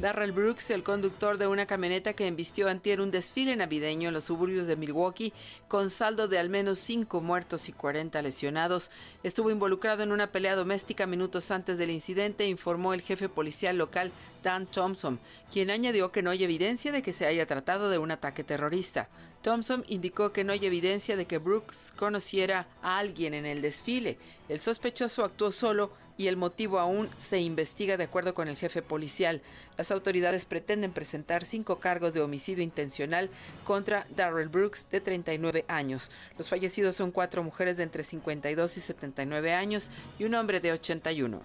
Darrell Brooks, el conductor de una camioneta que embistió antier un desfile navideño en los suburbios de Milwaukee, con saldo de al menos cinco muertos y 40 lesionados, estuvo involucrado en una pelea doméstica minutos antes del incidente, informó el jefe policial local Dan Thompson, quien añadió que no hay evidencia de que se haya tratado de un ataque terrorista. Thompson indicó que no hay evidencia de que Brooks conociera a alguien en el desfile. El sospechoso actuó solo y el motivo aún se investiga de acuerdo con el jefe policial. Las autoridades pretenden presentar cinco cargos de homicidio intencional contra Darrell Brooks, de 39 años. Los fallecidos son cuatro mujeres de entre 52 y 79 años y un hombre de 81.